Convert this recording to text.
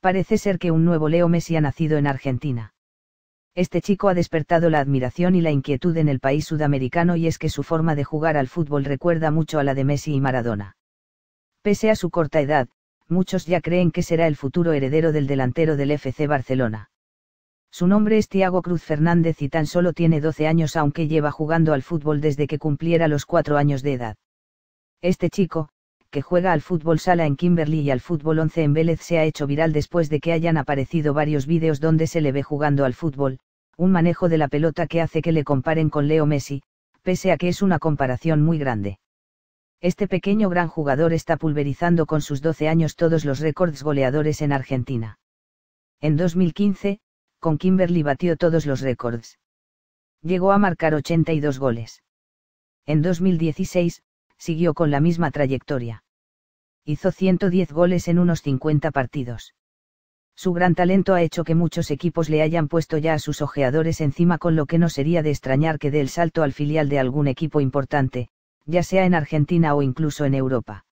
parece ser que un nuevo Leo Messi ha nacido en Argentina. Este chico ha despertado la admiración y la inquietud en el país sudamericano y es que su forma de jugar al fútbol recuerda mucho a la de Messi y Maradona. Pese a su corta edad, muchos ya creen que será el futuro heredero del delantero del FC Barcelona. Su nombre es Tiago Cruz Fernández y tan solo tiene 12 años aunque lleva jugando al fútbol desde que cumpliera los cuatro años de edad. Este chico, que juega al fútbol sala en Kimberly y al fútbol 11 en Vélez se ha hecho viral después de que hayan aparecido varios vídeos donde se le ve jugando al fútbol, un manejo de la pelota que hace que le comparen con Leo Messi, pese a que es una comparación muy grande. Este pequeño gran jugador está pulverizando con sus 12 años todos los récords goleadores en Argentina. En 2015, con Kimberly batió todos los récords. Llegó a marcar 82 goles. En 2016, siguió con la misma trayectoria hizo 110 goles en unos 50 partidos. Su gran talento ha hecho que muchos equipos le hayan puesto ya a sus ojeadores encima con lo que no sería de extrañar que dé el salto al filial de algún equipo importante, ya sea en Argentina o incluso en Europa.